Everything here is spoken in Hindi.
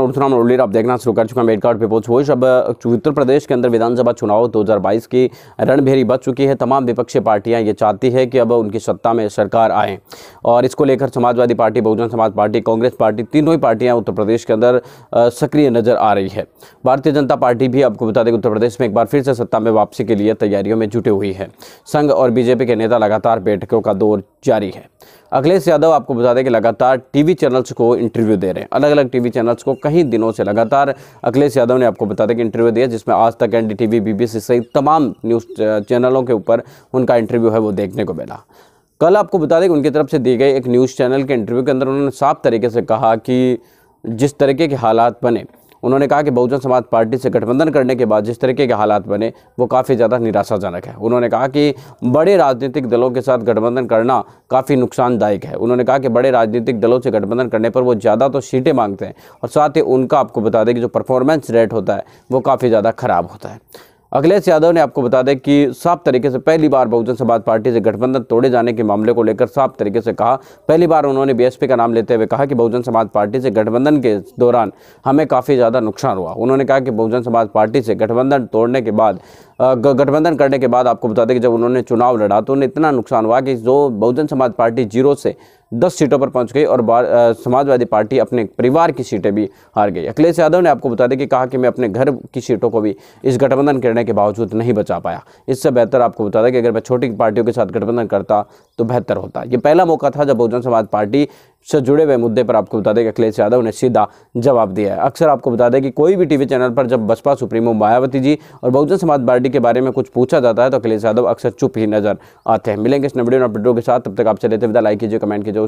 उर्सुराम रोलेर आप देखना शुरू कर चुका हमेड कार्ड पे पहुंच हुई अब उत्तर प्रदेश के अंदर विधानसभा चुनाव 2022 की रणभेरी बच चुकी है तमाम विपक्षी पार्टियां ये चाहती है कि अब उनकी सत्ता में सरकार आए और इसको लेकर समाजवादी पार्टी बहुजन समाज पार्टी कांग्रेस पार्टी तीनों ही पार्टियां उत्तर प्रदेश के अंदर सक्रिय नजर आ रही है भारतीय जनता पार्टी भी आपको बता दें उत्तर प्रदेश में एक बार फिर से सत्ता में वापसी के लिए तैयारियों में जुटी हुई है संघ और बीजेपी के नेता लगातार बैठकों का दौर जारी है अखिलेश यादव आपको बता दें कि लगातार टीवी चैनल्स को इंटरव्यू दे रहे हैं अलग अलग टीवी चैनल्स को कई दिनों से लगातार अखिलेश यादव ने आपको बता दें कि इंटरव्यू दिया जिसमें आज तक एन डी बीबीसी सहित तमाम न्यूज़ चैनलों के ऊपर उनका इंटरव्यू है वो देखने को मिला कल आपको बता दें कि उनकी तरफ से दिए गए एक न्यूज़ चैनल के इंटरव्यू के अंदर उन्होंने साफ तरीके से कहा कि जिस तरीके के हालात बने उन्होंने कहा कि बहुजन समाज पार्टी से गठबंधन करने के बाद जिस तरीके के हालात बने वो काफ़ी ज़्यादा निराशाजनक है उन्होंने कहा कि बड़े राजनीतिक दलों के साथ गठबंधन करना काफ़ी नुकसानदायक है उन्होंने कहा कि बड़े राजनीतिक दलों से गठबंधन करने पर वो ज़्यादा तो सीटें मांगते हैं और साथ ही उनका आपको बता दें कि जो परफॉर्मेंस रेट होता है वो काफ़ी ज़्यादा ख़राब होता है अखिलेश यादव ने आपको बता दें कि साफ तरीके से पहली बार बहुजन समाज पार्टी से गठबंधन तोड़े जाने के मामले को लेकर साफ तरीके से कहा पहली बार उन्होंने बीएसपी का नाम लेते हुए कहा कि बहुजन समाज पार्टी से गठबंधन के दौरान हमें काफ़ी ज़्यादा नुकसान हुआ उन्होंने कहा कि बहुजन समाज पार्टी से गठबंधन तोड़ने के बाद गठबंधन करने के बाद आपको बता दें कि जब उन्होंने चुनाव लड़ा तो उन्हें इतना नुकसान हुआ कि जो बहुजन समाज पार्टी जीरो से दस सीटों पर पहुंच गई और समाजवादी पार्टी अपने परिवार की सीटें भी हार गई अखिलेश यादव ने आपको बता दें कि कहा कि मैं अपने घर की सीटों को भी इस गठबंधन करने के बावजूद नहीं बचा पाया इससे बेहतर आपको बता दें कि अगर मैं छोटी पार्टियों के साथ गठबंधन करता तो बेहतर होता ये पहला मौका था जब बहुजन समाज पार्टी से जुड़े हुए मुद्दे पर आपको बता दें कि अखिलेश यादव ने सीधा जवाब दिया है अक्सर आपको बता दें कि कोई भी टीवी चैनल पर जब बसपा सुप्रीमो मायावती जी और बहुजन समाज पार्टी के बारे में कुछ पूछा जाता है तो अखिलेश यादव अक्सर चुप ही नजर आते हैं मिलेंगे इस और अपडेटों के साथ तब तक आप चले थे विदा लाइक कीजिए कमेंट कीजिए